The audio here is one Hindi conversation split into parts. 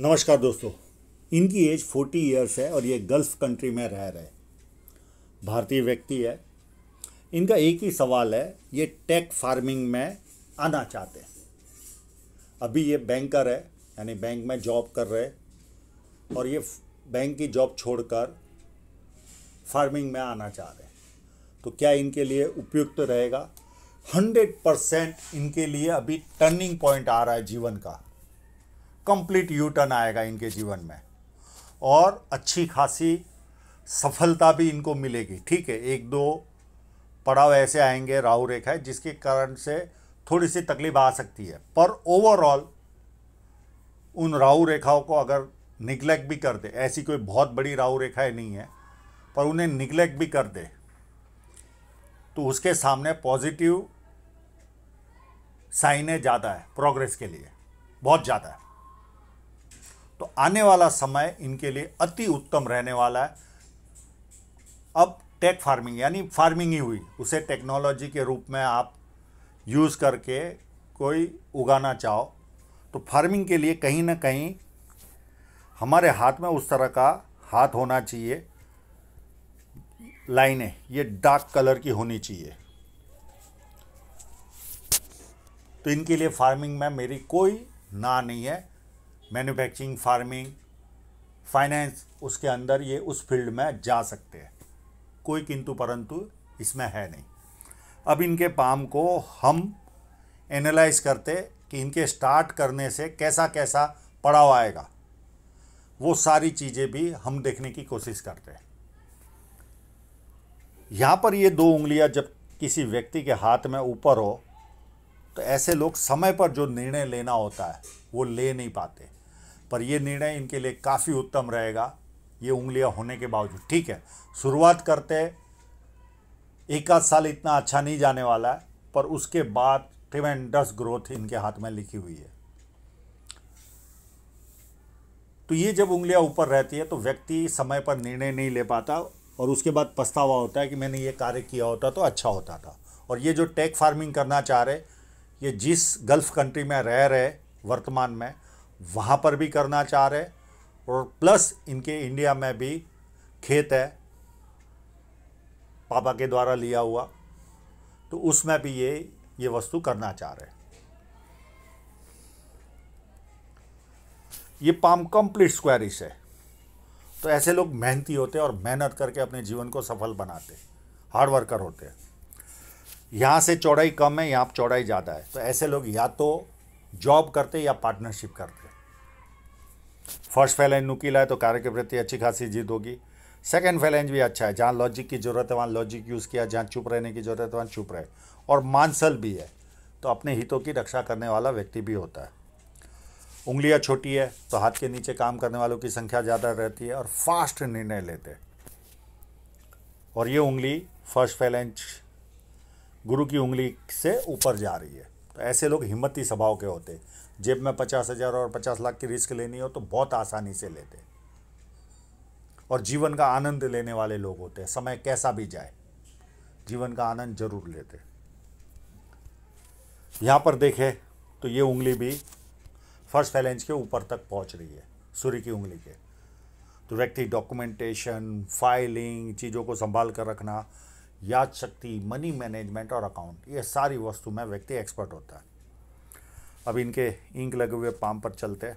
नमस्कार दोस्तों इनकी एज फोर्टी इयर्स है और ये गल्फ कंट्री में रह रहे भारतीय व्यक्ति है इनका एक ही सवाल है ये टेक फार्मिंग में आना चाहते हैं अभी ये बैंकर है यानी बैंक में जॉब कर रहे और ये बैंक की जॉब छोड़कर फार्मिंग में आना चाह रहे तो क्या इनके लिए उपयुक्त रहेगा हंड्रेड परसेंट इनके लिए अभी टर्निंग पॉइंट आ रहा है जीवन का कंप्लीट यू टर्न आएगा इनके जीवन में और अच्छी खासी सफलता भी इनको मिलेगी ठीक है एक दो पड़ाव ऐसे आएंगे राहु रेखा है जिसके कारण से थोड़ी सी तकलीफ आ सकती है पर ओवरऑल उन राहु रेखाओं को अगर निग्लेक्ट भी कर दे ऐसी कोई बहुत बड़ी राहु रेखाएँ नहीं है पर उन्हें निग्लेक्ट भी कर दे तो उसके सामने पॉजिटिव है ज़्यादा है प्रोग्रेस के लिए बहुत ज़्यादा है तो आने वाला समय इनके लिए अति उत्तम रहने वाला है अब टेक फार्मिंग यानी फार्मिंग ही हुई उसे टेक्नोलॉजी के रूप में आप यूज़ करके कोई उगाना चाहो तो फार्मिंग के लिए कहीं ना कहीं हमारे हाथ में उस तरह का हाथ होना चाहिए लाइनें ये डार्क कलर की होनी चाहिए तो इनके लिए फार्मिंग में मेरी कोई ना नहीं है मैन्युफैक्चरिंग फार्मिंग फाइनेंस उसके अंदर ये उस फील्ड में जा सकते हैं कोई किंतु परंतु इसमें है नहीं अब इनके पाम को हम एनालाइज करते कि इनके स्टार्ट करने से कैसा कैसा पड़ाव आएगा वो सारी चीज़ें भी हम देखने की कोशिश करते हैं यहाँ पर ये दो उंगलियाँ जब किसी व्यक्ति के हाथ में ऊपर हो तो ऐसे लोग समय पर जो निर्णय लेना होता है वो ले नहीं पाते पर यह निर्णय इनके लिए काफ़ी उत्तम रहेगा ये उंगलियां होने के बावजूद ठीक है शुरुआत करते एक आध साल इतना अच्छा नहीं जाने वाला है पर उसके बाद ट्रिमेंडस ग्रोथ इनके हाथ में लिखी हुई है तो ये जब उंगलियां ऊपर रहती है तो व्यक्ति समय पर निर्णय नहीं ले पाता और उसके बाद पछतावा होता है कि मैंने ये कार्य किया होता तो अच्छा होता था और ये जो टेक फार्मिंग करना चाह रहे ये जिस गल्फ़ कंट्री में रह रहे वर्तमान में वहाँ पर भी करना चाह रहे और प्लस इनके इंडिया में भी खेत है पापा के द्वारा लिया हुआ तो उसमें भी ये ये वस्तु करना चाह रहे ये पाम कंप्लीट स्क्वायरिश है तो ऐसे लोग मेहनती होते हैं और मेहनत करके अपने जीवन को सफल बनाते हार्ड वर्कर होते हैं यहाँ से चौड़ाई कम है यहाँ चौड़ाई ज़्यादा है तो ऐसे लोग या तो जॉब करते या पार्टनरशिप करते फर्स्ट फैलेंज नुकीला है तो कार्य के प्रति अच्छी खासी जीत होगी सेकेंड फैलेंज भी अच्छा है जहाँ लॉजिक की ज़रूरत है वहाँ लॉजिक यूज़ किया जहाँ चुप रहने की ज़रूरत है वहाँ चुप रहे और मानसल भी है तो अपने हितों की रक्षा करने वाला व्यक्ति भी होता है उंगलियाँ छोटी है तो हाथ के नीचे काम करने वालों की संख्या ज़्यादा रहती है और फास्ट निर्णय लेते हैं और ये उंगली फर्स्ट फैलेंज गुरु की उंगली से ऊपर जा रही है तो ऐसे लोग हिम्मती स्वभाव के होते हैं जेब में पचास हज़ार और पचास लाख की रिस्क लेनी हो तो बहुत आसानी से लेते और जीवन का आनंद लेने वाले लोग होते हैं समय कैसा भी जाए जीवन का आनंद जरूर लेते यहाँ पर देखें तो ये उंगली भी फर्स्ट फैलेंज के ऊपर तक पहुँच रही है सूर्य की उंगली के तो व्यक्ति डॉक्यूमेंटेशन फाइलिंग चीज़ों को संभाल कर रखना याद शक्ति मनी मैनेजमेंट और अकाउंट ये सारी वस्तु में व्यक्ति एक्सपर्ट होता है अब इनके इंक लगे हुए पाम पर चलते हैं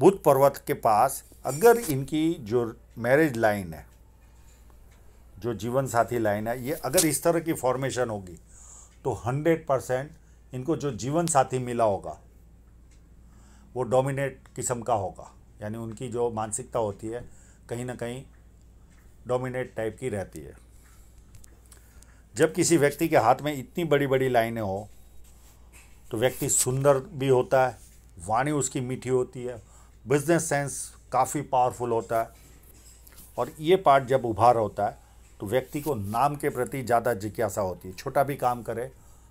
बुध पर्वत के पास अगर इनकी जो मैरिज लाइन है जो जीवन साथी लाइन है ये अगर इस तरह की फॉर्मेशन होगी तो हंड्रेड परसेंट इनको जो जीवन साथी मिला होगा वो डोमिनेट किस्म का होगा यानी उनकी जो मानसिकता होती है कहीं ना कहीं डोमिनेट टाइप की रहती है जब किसी व्यक्ति के हाथ में इतनी बड़ी बड़ी लाइनें हो तो व्यक्ति सुंदर भी होता है वाणी उसकी मीठी होती है बिजनेस सेंस काफ़ी पावरफुल होता है और ये पार्ट जब उभार होता है तो व्यक्ति को नाम के प्रति ज़्यादा जिज्ञासा होती है छोटा भी काम करे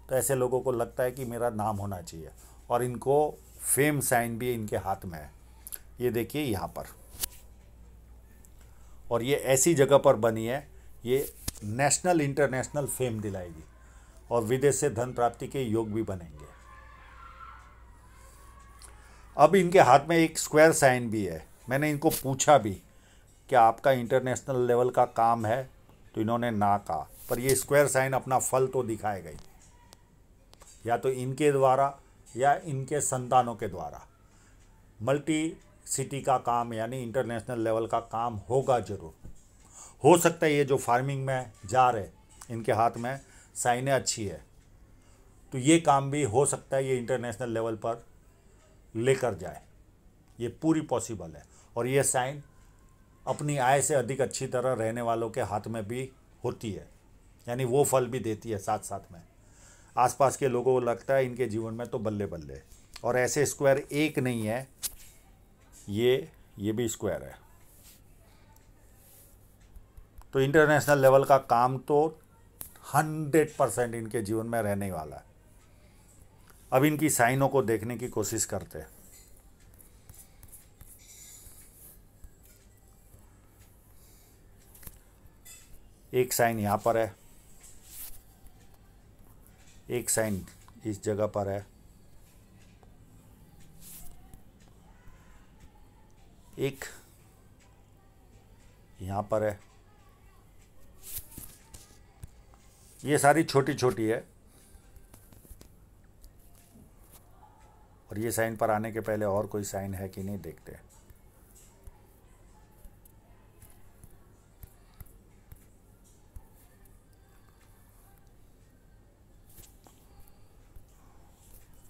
तो ऐसे लोगों को लगता है कि मेरा नाम होना चाहिए और इनको फेम साइन भी इनके हाथ में है ये देखिए यहाँ पर और ये ऐसी जगह पर बनी है ये नेशनल इंटरनेशनल फेम दिलाएगी और विदेश से धन प्राप्ति के योग भी बनेंगे अब इनके हाथ में एक स्क्वायर साइन भी है मैंने इनको पूछा भी क्या आपका इंटरनेशनल लेवल का काम है तो इन्होंने ना कहा पर ये स्क्वायर साइन अपना फल तो दिखाए गए या तो इनके द्वारा या इनके संतानों के द्वारा मल्टी सिटी का काम यानी इंटरनेशनल लेवल का काम होगा जरूर हो सकता है ये जो फार्मिंग में जा रहे इनके हाथ में साइने अच्छी है तो ये काम भी हो सकता है ये इंटरनेशनल लेवल पर लेकर जाए ये पूरी पॉसिबल है और ये साइन अपनी आय से अधिक अच्छी तरह रहने वालों के हाथ में भी होती है यानी वो फल भी देती है साथ साथ में आसपास के लोगों को लगता है इनके जीवन में तो बल्ले बल्ले और ऐसे स्क्वायर एक नहीं है ये ये भी स्क्वायर है तो इंटरनेशनल लेवल का काम तो हंड्रेड परसेंट इनके जीवन में रहने वाला है अब इनकी साइनों को देखने की कोशिश करते हैं एक साइन यहां पर है एक साइन इस जगह पर है एक यहां पर है ये सारी छोटी छोटी है और ये साइन पर आने के पहले और कोई साइन है कि नहीं देखते हैं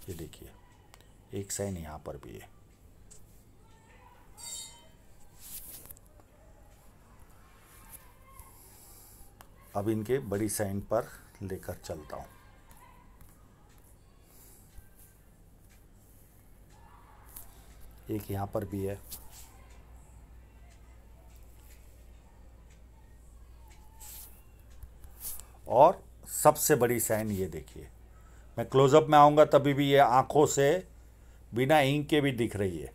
ये देखिए एक साइन यहां पर भी है अब इनके बड़ी साइन पर लेकर चलता हूं एक यहां पर भी है और सबसे बड़ी साइन ये देखिए मैं क्लोजअप में आऊंगा तभी भी ये आंखों से बिना इंक के भी दिख रही है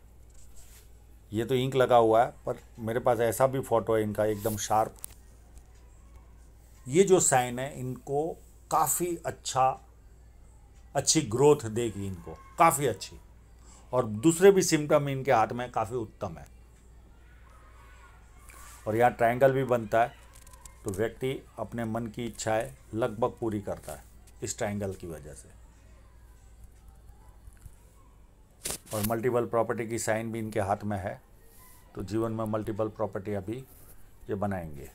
ये तो इंक लगा हुआ है पर मेरे पास ऐसा भी फोटो है इनका एकदम शार्प ये जो साइन है इनको काफ़ी अच्छा अच्छी ग्रोथ देगी इनको काफ़ी अच्छी और दूसरे भी सिम्टम इनके हाथ में काफ़ी उत्तम है और यहाँ ट्रायंगल भी बनता है तो व्यक्ति अपने मन की इच्छाएं लगभग पूरी करता है इस ट्रायंगल की वजह से और मल्टीपल प्रॉपर्टी की साइन भी इनके हाथ में है तो जीवन में मल्टीपल प्रॉपर्टी अभी ये बनाएंगे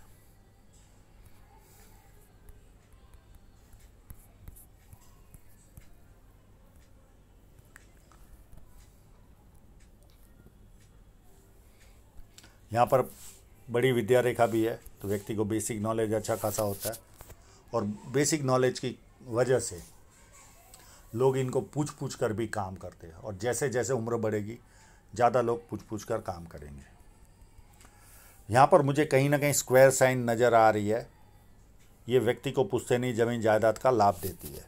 यहाँ पर बड़ी विद्या रेखा भी है तो व्यक्ति को बेसिक नॉलेज अच्छा खासा होता है और बेसिक नॉलेज की वजह से लोग इनको पूछ पूछ कर भी काम करते हैं और जैसे जैसे उम्र बढ़ेगी ज़्यादा लोग पूछ पूछ कर काम करेंगे यहाँ पर मुझे कहीं ना कहीं स्क्वायर साइन नज़र आ रही है ये व्यक्ति को नहीं जमीन जायदाद का लाभ देती है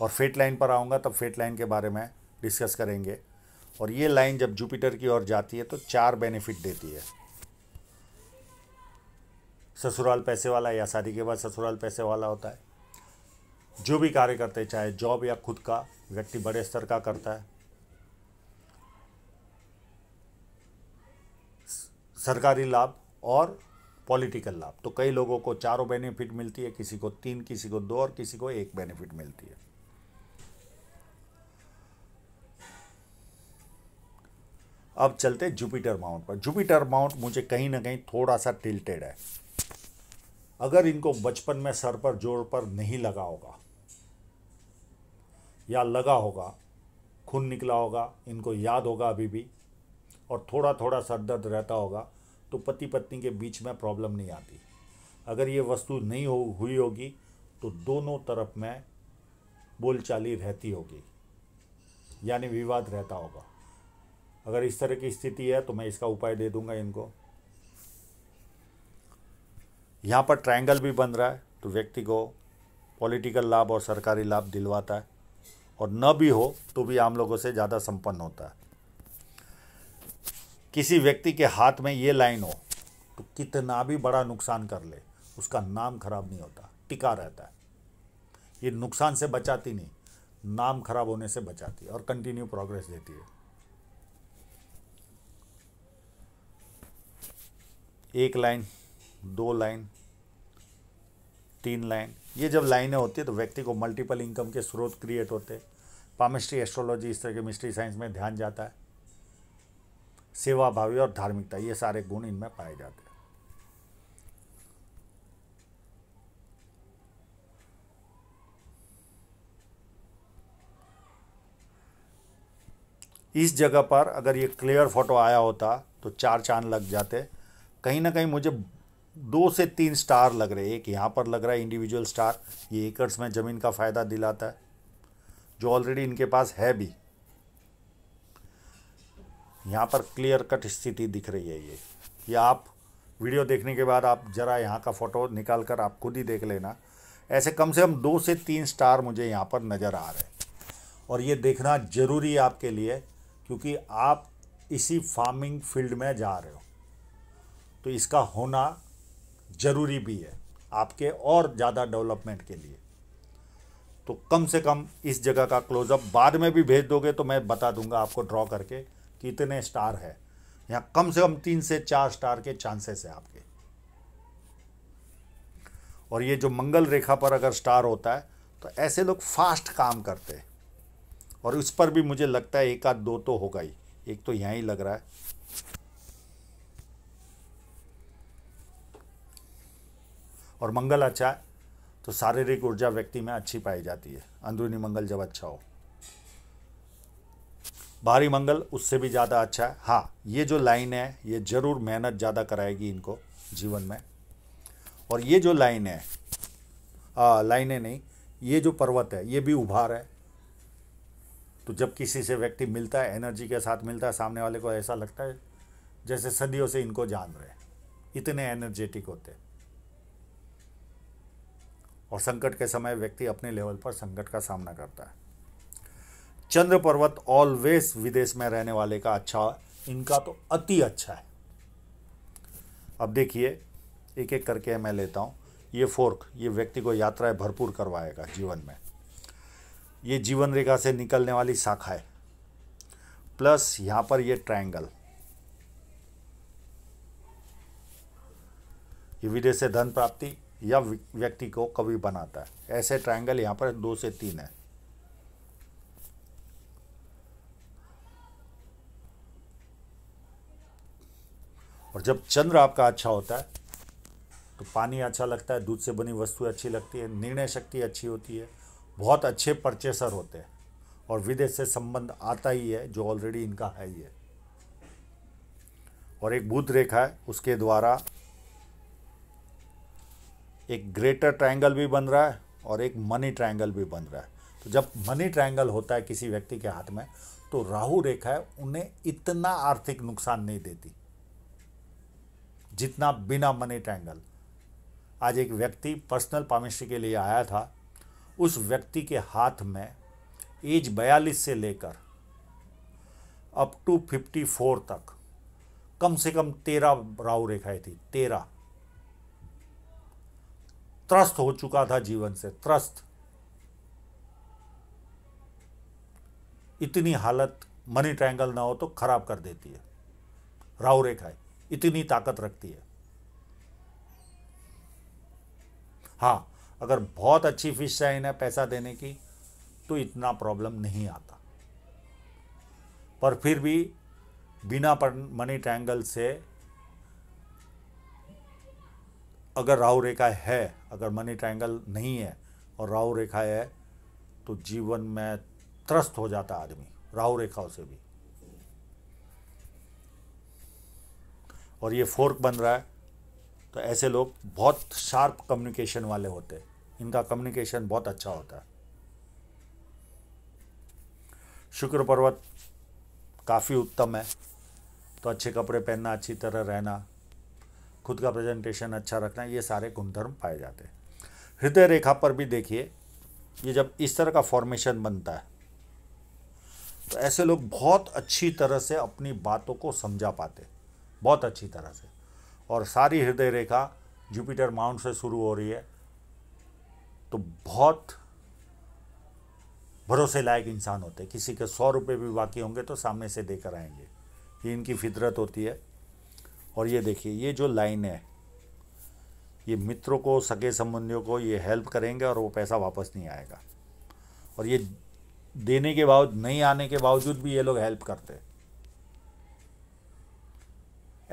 और फेट लाइन पर आऊँगा तब फेट लाइन के बारे में डिस्कस करेंगे और ये लाइन जब जुपिटर की ओर जाती है तो चार बेनिफिट देती है ससुराल पैसे वाला या शादी के बाद ससुराल पैसे वाला होता है जो भी कार्य करते हैं चाहे जॉब या खुद का व्यक्ति बड़े स्तर का करता है सरकारी लाभ और पॉलिटिकल लाभ तो कई लोगों को चारों बेनिफिट मिलती है किसी को तीन किसी को दो और किसी को एक बेनिफिट मिलती है अब चलते जुपिटर माउंट पर जुपिटर माउंट मुझे कहीं ना कहीं थोड़ा सा टिल्टेड है अगर इनको बचपन में सर पर जोर पर नहीं लगा होगा या लगा होगा खून निकला होगा इनको याद होगा अभी भी और थोड़ा थोड़ा सर दर्द रहता होगा तो पति पत्नी के बीच में प्रॉब्लम नहीं आती अगर ये वस्तु नहीं हो हुई होगी तो दोनों तरफ में बोलचाली रहती होगी यानी विवाद रहता होगा अगर इस तरह की स्थिति है तो मैं इसका उपाय दे दूंगा इनको यहाँ पर ट्रायंगल भी बन रहा है तो व्यक्ति को पॉलिटिकल लाभ और सरकारी लाभ दिलवाता है और न भी हो तो भी आम लोगों से ज़्यादा संपन्न होता है किसी व्यक्ति के हाथ में ये लाइन हो तो कितना भी बड़ा नुकसान कर ले उसका नाम खराब नहीं होता टिका रहता है ये नुकसान से बचाती नहीं नाम खराब होने से बचाती है और कंटिन्यू प्रोग्रेस देती है एक लाइन दो लाइन तीन लाइन ये जब लाइनें होती है तो व्यक्ति को मल्टीपल इनकम के स्रोत क्रिएट होते हैं पामिस्ट्री एस्ट्रोलॉजी इस तरह के मिस्ट्री साइंस में ध्यान जाता है सेवा भावी और धार्मिकता ये सारे गुण इनमें पाए जाते हैं इस जगह पर अगर ये क्लियर फोटो आया होता तो चार चांद लग जाते कहीं ना कहीं मुझे दो से तीन स्टार लग रहे एक यहाँ पर लग रहा है इंडिविजुअल स्टार ये एकर्स में ज़मीन का फ़ायदा दिलाता है जो ऑलरेडी इनके पास है भी यहाँ पर क्लियर कट स्थिति दिख रही है ये कि आप वीडियो देखने के बाद आप ज़रा यहाँ का फ़ोटो निकाल कर आप खुद ही देख लेना ऐसे कम से कम दो से तीन स्टार मुझे यहाँ पर नज़र आ रहे हैं और ये देखना ज़रूरी है आपके लिए क्योंकि आप इसी फार्मिंग फील्ड में जा रहे हो तो इसका होना ज़रूरी भी है आपके और ज़्यादा डेवलपमेंट के लिए तो कम से कम इस जगह का क्लोजअप बाद में भी भेज दोगे तो मैं बता दूंगा आपको ड्रॉ करके कि इतने स्टार है यहाँ कम से कम तीन से चार स्टार के चांसेस है आपके और ये जो मंगल रेखा पर अगर स्टार होता है तो ऐसे लोग फास्ट काम करते हैं और उस पर भी मुझे लगता है एक आध दो तो होगा ही एक तो यहाँ ही लग रहा है और मंगल अच्छा है तो शारीरिक ऊर्जा व्यक्ति में अच्छी पाई जाती है अंदरूनी मंगल जब अच्छा हो बाहरी मंगल उससे भी ज़्यादा अच्छा है हाँ ये जो लाइन है ये ज़रूर मेहनत ज़्यादा कराएगी इनको जीवन में और ये जो लाइन है लाइनें नहीं ये जो पर्वत है ये भी उभार है तो जब किसी से व्यक्ति मिलता है एनर्जी के साथ मिलता है सामने वाले को ऐसा लगता है जैसे सदियों से इनको जान रहे इतने एनर्जेटिक होते हैं और संकट के समय व्यक्ति अपने लेवल पर संकट का सामना करता है चंद्र पर्वत ऑलवेज विदेश में रहने वाले का अच्छा इनका तो अति अच्छा है अब देखिए एक एक करके मैं लेता हूँ ये फोर्क ये व्यक्ति को यात्राएं भरपूर करवाएगा जीवन में ये जीवन रेखा से निकलने वाली शाखाएं प्लस यहाँ पर ये ट्रायंगल ये विदेश से धन प्राप्ति या व्यक्ति को कवि बनाता है ऐसे ट्रायंगल यहाँ पर दो से तीन है और जब चंद्र आपका अच्छा होता है तो पानी अच्छा लगता है दूध से बनी वस्तु अच्छी लगती है निर्णय शक्ति अच्छी होती है बहुत अच्छे परचेसर होते हैं और विदेश से संबंध आता ही है जो ऑलरेडी इनका है ही है और एक बुद्ध रेखा है उसके द्वारा एक ग्रेटर ट्रायंगल भी बन रहा है और एक मनी ट्रायंगल भी बन रहा है तो जब मनी ट्रायंगल होता है किसी व्यक्ति के हाथ में तो राहु रेखा है उन्हें इतना आर्थिक नुकसान नहीं देती जितना बिना मनी ट्रायंगल आज एक व्यक्ति पर्सनल पामिस्ट्री के लिए आया था उस व्यक्ति के हाथ में एज बयालीस से लेकर अप टू फिफ्टी फोर तक कम से कम तेरह राहु रेखाएं थी तेरह त्रस्त हो चुका था जीवन से त्रस्त इतनी हालत मनी ट्रायंगल ना हो तो खराब कर देती है राहु है इतनी ताकत रखती है हाँ अगर बहुत अच्छी फिश है इन्हें पैसा देने की तो इतना प्रॉब्लम नहीं आता पर फिर भी बिना मनी ट्रायंगल से अगर राहु रेखा है अगर मनी ट्रायंगल नहीं है और राहु रेखा है तो जीवन में त्रस्त हो जाता आदमी राहु रेखाओं से भी और ये फोर्क बन रहा है तो ऐसे लोग बहुत शार्प कम्युनिकेशन वाले होते हैं इनका कम्युनिकेशन बहुत अच्छा होता है शुक्र पर्वत काफ़ी उत्तम है तो अच्छे कपड़े पहनना अच्छी तरह रहना खुद का प्रेजेंटेशन अच्छा रखना ये सारे गुणधर्म पाए जाते हैं हृदय रेखा पर भी देखिए ये जब इस तरह का फॉर्मेशन बनता है तो ऐसे लोग बहुत अच्छी तरह से अपनी बातों को समझा पाते बहुत अच्छी तरह से और सारी हृदय रेखा जुपिटर माउंट से शुरू हो रही है तो बहुत भरोसे लायक इंसान होते किसी के सौ रुपये भी बाकी होंगे तो सामने से देकर आएंगे ये इनकी फितरत होती है और ये देखिए ये जो लाइन है ये मित्रों को सगे संबंधियों को ये हेल्प करेंगे और वो पैसा वापस नहीं आएगा और ये देने के बावजूद नहीं आने के बावजूद भी ये लोग हेल्प करते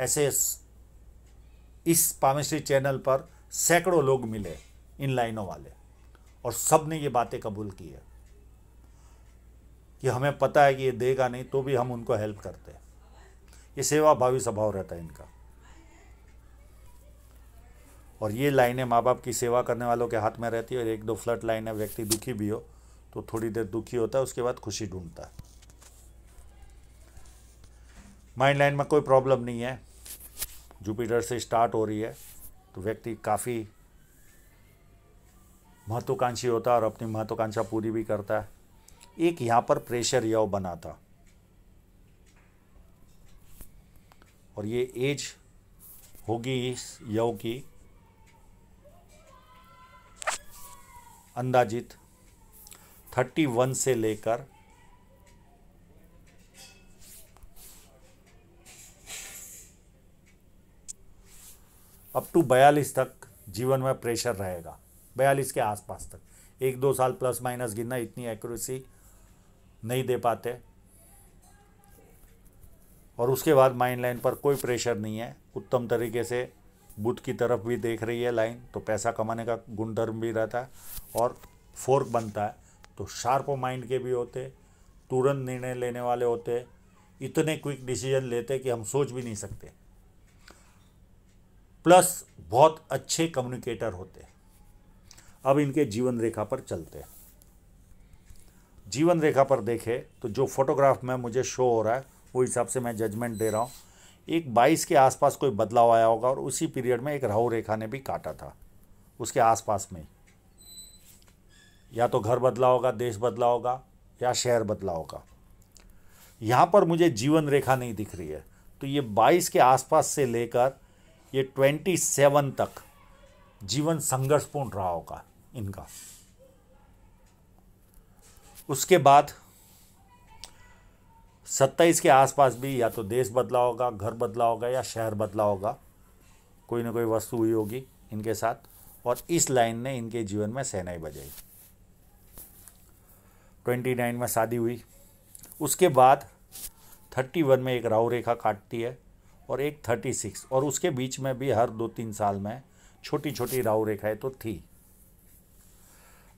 ऐसे इस पामेश्री चैनल पर सैकड़ों लोग मिले इन लाइनों वाले और सब ने ये बातें कबूल की है कि हमें पता है कि ये देगा नहीं तो भी हम उनको हेल्प करते हैं ये सेवा भावी स्वभाव रहता है इनका और ये लाइनें माँ बाप की सेवा करने वालों के हाथ में रहती है और एक दो फ्लट लाइन है व्यक्ति दुखी भी हो तो थोड़ी देर दुखी होता है उसके बाद खुशी ढूंढता है माइंड लाइन में कोई प्रॉब्लम नहीं है जुपिटर से स्टार्ट हो रही है तो व्यक्ति काफ़ी महत्वाकांक्षी होता है और अपनी महत्वाकांक्षा पूरी भी करता है एक यहाँ पर प्रेशर यव बनाता और ये एज होगी इस यव की अंदाजित 31 से लेकर अप टू बयालीस तक जीवन में प्रेशर रहेगा बयालीस के आसपास तक एक दो साल प्लस माइनस गिनना इतनी एक्यूरेसी नहीं दे पाते और उसके बाद माइंड लाइन पर कोई प्रेशर नहीं है उत्तम तरीके से बुध की तरफ भी देख रही है लाइन तो पैसा कमाने का गुणधर्म भी रहता है और फोर्क बनता है तो शार्प माइंड के भी होते तुरंत निर्णय लेने वाले होते इतने क्विक डिसीजन लेते कि हम सोच भी नहीं सकते प्लस बहुत अच्छे कम्युनिकेटर होते अब इनके जीवन रेखा पर चलते जीवन रेखा पर देखें तो जो फोटोग्राफ में मुझे शो हो रहा है वो हिसाब से मैं जजमेंट दे रहा हूँ एक बाईस के आसपास कोई बदलाव आया होगा और उसी पीरियड में एक राहु रेखा ने भी काटा था उसके आसपास में या तो घर बदला होगा देश बदला होगा या शहर बदला होगा यहाँ पर मुझे जीवन रेखा नहीं दिख रही है तो ये 22 के आसपास से लेकर ये 27 तक जीवन संघर्षपूर्ण रहा होगा इनका उसके बाद सत्ताईस के आसपास भी या तो देश बदला होगा घर बदला होगा या शहर बदला होगा कोई ना कोई वस्तु हुई होगी इनके साथ और इस लाइन ने इनके जीवन में सेनाई बजाई ट्वेंटी नाइन में शादी हुई उसके बाद थर्टी वन में एक राहु रेखा काटती है और एक थर्टी सिक्स और उसके बीच में भी हर दो तीन साल में छोटी छोटी राहु रेखाएं तो थी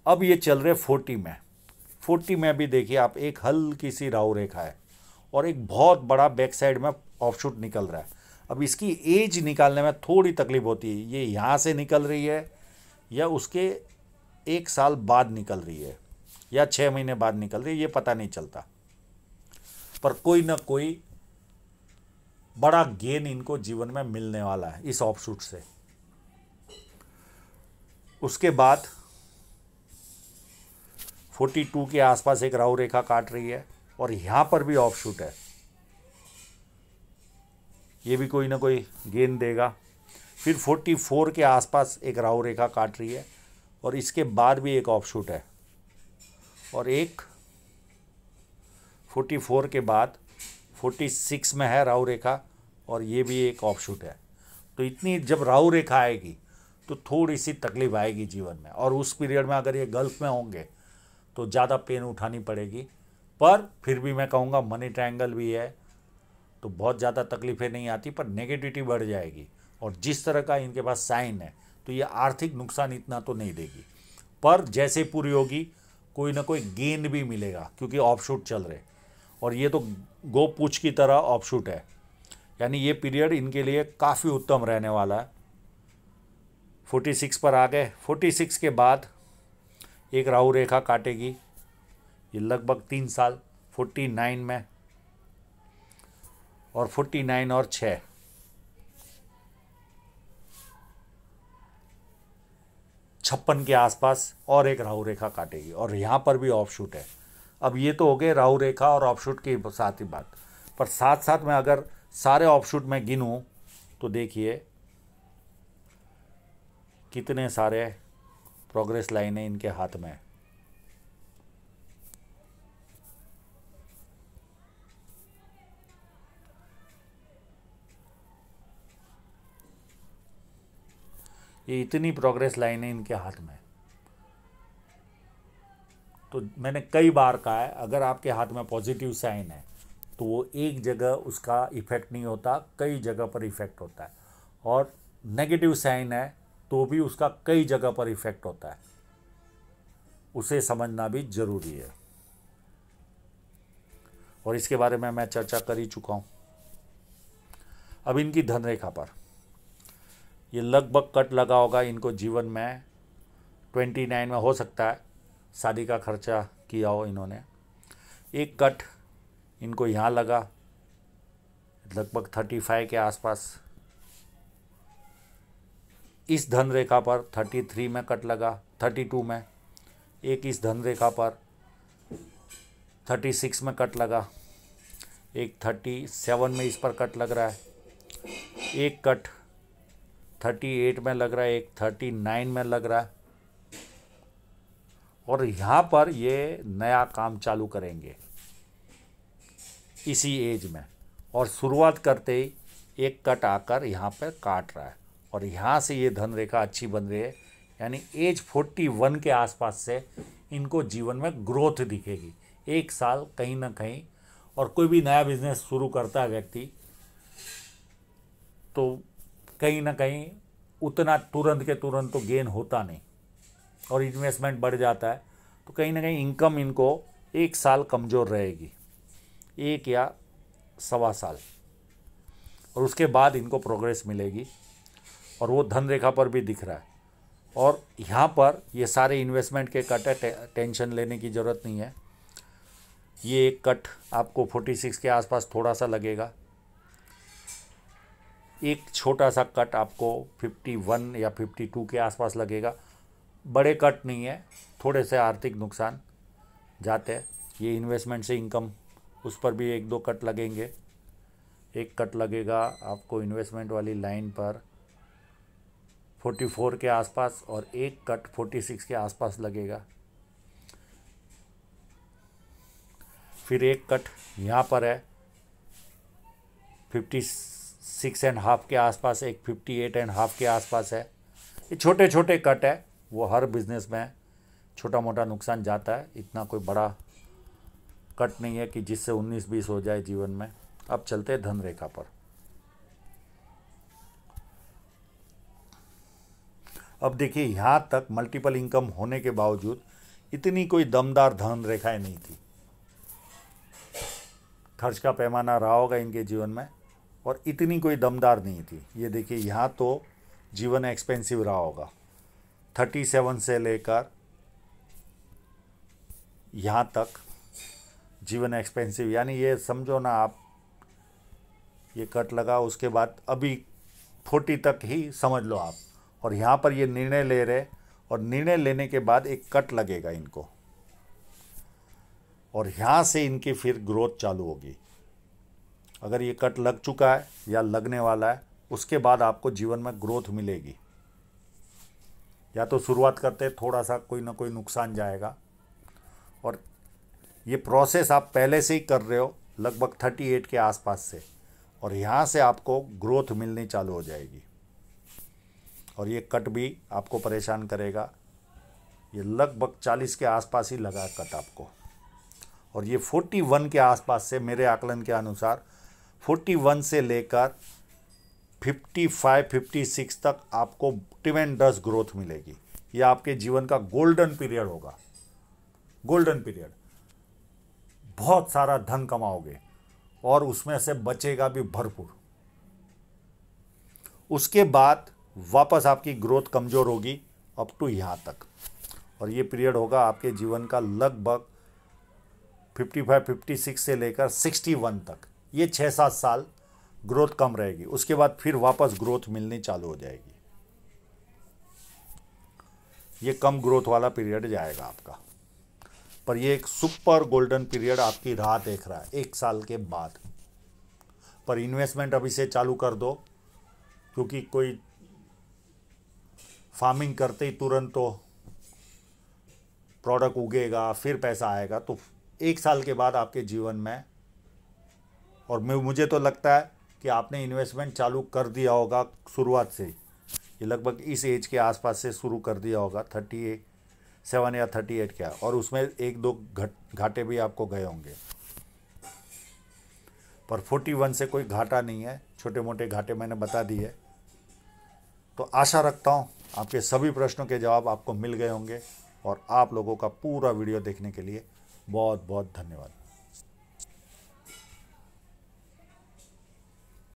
अब ये चल रहे फोर्टी में फोर्टी में भी देखिए आप एक हल्की सी राहु रेखा है और एक बहुत बड़ा बैक साइड में ऑफशूट निकल रहा है अब इसकी एज निकालने में थोड़ी तकलीफ होती है ये यहाँ से निकल रही है या उसके एक साल बाद निकल रही है या छः महीने बाद निकल रही है ये पता नहीं चलता पर कोई ना कोई बड़ा गेन इनको जीवन में मिलने वाला है इस ऑफशूट से उसके बाद 42 के आसपास एक राहु रेखा काट रही है और यहाँ पर भी ऑफ शूट है ये भी कोई ना कोई गेंद देगा फिर 44 के आसपास एक राहु रेखा काट रही है और इसके बाद भी एक ऑफ शूट है और एक 44 के बाद 46 में है राहु रेखा और ये भी एक ऑफ शूट है तो इतनी जब राहु रेखा आएगी तो थोड़ी सी तकलीफ आएगी जीवन में और उस पीरियड में अगर ये गल्फ में होंगे तो ज़्यादा पेन उठानी पड़ेगी पर फिर भी मैं कहूँगा मनी ट्रायंगल भी है तो बहुत ज़्यादा तकलीफ़ें नहीं आती पर नेगेटिविटी बढ़ जाएगी और जिस तरह का इनके पास साइन है तो ये आर्थिक नुकसान इतना तो नहीं देगी पर जैसे पूरी होगी कोई ना कोई गेंद भी मिलेगा क्योंकि ऑफ शूट चल रहे और ये तो गो पूछ की तरह ऑफ शूट है यानी ये पीरियड इनके लिए काफ़ी उत्तम रहने वाला है फोर्टी सिक्स पर आ गए फोर्टी सिक्स के बाद एक राहु रेखा काटेगी ये लगभग तीन साल फोर्टी नाइन में और फोर्टी नाइन और छ छप्पन के आसपास और एक राहु रेखा काटेगी और यहाँ पर भी ऑफ शूट है अब ये तो हो गए राहु रेखा और ऑफ शूट के साथ ही बात पर साथ साथ में अगर सारे ऑफ शूट में गिनूँ तो देखिए कितने सारे प्रोग्रेस लाइनें इनके हाथ में है ये इतनी प्रोग्रेस लाइन है इनके हाथ में तो मैंने कई बार कहा है अगर आपके हाथ में पॉजिटिव साइन है तो वो एक जगह उसका इफ़ेक्ट नहीं होता कई जगह पर इफ़ेक्ट होता है और नेगेटिव साइन है तो भी उसका कई जगह पर इफ़ेक्ट होता है उसे समझना भी ज़रूरी है और इसके बारे में मैं चर्चा कर ही चुका हूं अब इनकी धनरेखा पर ये लगभग कट लगा होगा इनको जीवन में ट्वेंटी नाइन में हो सकता है शादी का खर्चा किया हो इन्होंने एक कट इनको यहाँ लगा लगभग थर्टी फाइव के आसपास इस धन रेखा पर थर्टी थ्री में कट लगा थर्टी टू में एक इस धन रेखा पर थर्टी सिक्स में कट लगा एक थर्टी सेवन में इस पर कट लग रहा है एक कट थर्टी एट में लग रहा है एक थर्टी नाइन में लग रहा है और यहाँ पर ये नया काम चालू करेंगे इसी एज में और शुरुआत करते ही एक कट आकर यहाँ पर काट रहा है और यहाँ से ये धन रेखा अच्छी बन रही है यानी एज फोर्टी वन के आसपास से इनको जीवन में ग्रोथ दिखेगी एक साल कहीं ना कहीं और कोई भी नया बिजनेस शुरू करता है व्यक्ति तो कहीं ना कहीं उतना तुरंत के तुरंत तो गेन होता नहीं और इन्वेस्टमेंट बढ़ जाता है तो कहीं ना कहीं इनकम इनको एक साल कमज़ोर रहेगी एक या सवा साल और उसके बाद इनको प्रोग्रेस मिलेगी और वो धन रेखा पर भी दिख रहा है और यहाँ पर ये सारे इन्वेस्टमेंट के कट है टे, टेंशन लेने की ज़रूरत नहीं है ये एक कट आपको 46 के आसपास थोड़ा सा लगेगा एक छोटा सा कट आपको 51 या 52 के आसपास लगेगा बड़े कट नहीं है थोड़े से आर्थिक नुकसान जाते हैं ये इन्वेस्टमेंट से इनकम उस पर भी एक दो कट लगेंगे एक कट लगेगा आपको इन्वेस्टमेंट वाली लाइन पर 44 के आसपास और एक कट 46 के आसपास लगेगा फिर एक कट यहाँ पर है फिफ्टी सिक्स एंड हाफ के आसपास एक फिफ्टी एट एंड हाफ के आसपास है ये छोटे छोटे कट है वो हर बिजनेस में छोटा मोटा नुकसान जाता है इतना कोई बड़ा कट नहीं है कि जिससे उन्नीस बीस हो जाए जीवन में अब चलते हैं धन रेखा पर अब देखिए यहाँ तक मल्टीपल इनकम होने के बावजूद इतनी कोई दमदार धन रेखाएं नहीं थी खर्च का पैमाना रहा होगा इनके जीवन में और इतनी कोई दमदार नहीं थी ये देखिए यहाँ तो जीवन एक्सपेंसिव रहा होगा थर्टी सेवन से लेकर यहाँ तक जीवन एक्सपेंसिव यानी ये समझो ना आप ये कट लगा उसके बाद अभी फोर्टी तक ही समझ लो आप और यहाँ पर ये निर्णय ले रहे और निर्णय लेने के बाद एक कट लगेगा इनको और यहाँ से इनकी फिर ग्रोथ चालू होगी अगर ये कट लग चुका है या लगने वाला है उसके बाद आपको जीवन में ग्रोथ मिलेगी या तो शुरुआत करते थोड़ा सा कोई ना कोई नुकसान जाएगा और ये प्रोसेस आप पहले से ही कर रहे हो लगभग थर्टी एट के आसपास से और यहाँ से आपको ग्रोथ मिलनी चालू हो जाएगी और ये कट भी आपको परेशान करेगा ये लगभग चालीस के आसपास ही लगा कट आपको और ये फोर्टी वन के आसपास से मेरे आकलन के अनुसार 41 से लेकर 55, 56 तक आपको ट्रिमेंडस ग्रोथ मिलेगी ये आपके जीवन का गोल्डन पीरियड होगा गोल्डन पीरियड बहुत सारा धन कमाओगे और उसमें से बचेगा भी भरपूर उसके बाद वापस आपकी ग्रोथ कमज़ोर होगी अप टू यहाँ तक और ये पीरियड होगा आपके जीवन का लगभग 55, 56 से लेकर 61 तक ये छः सात साल ग्रोथ कम रहेगी उसके बाद फिर वापस ग्रोथ मिलनी चालू हो जाएगी ये कम ग्रोथ वाला पीरियड जाएगा आपका पर ये एक सुपर गोल्डन पीरियड आपकी राह देख रहा है एक साल के बाद पर इन्वेस्टमेंट अभी से चालू कर दो क्योंकि कोई फार्मिंग करते ही तुरंत तो प्रोडक्ट उगेगा फिर पैसा आएगा तो एक साल के बाद आपके जीवन में और मुझे तो लगता है कि आपने इन्वेस्टमेंट चालू कर दिया होगा शुरुआत से ये लगभग इस एज के आसपास से शुरू कर दिया होगा थर्टी एट सेवन या थर्टी एट क्या और उसमें एक दो घट घाटे भी आपको गए होंगे पर फोर्टी वन से कोई घाटा नहीं है छोटे मोटे घाटे मैंने बता दिए तो आशा रखता हूँ आपके सभी प्रश्नों के जवाब आपको मिल गए होंगे और आप लोगों का पूरा वीडियो देखने के लिए बहुत बहुत धन्यवाद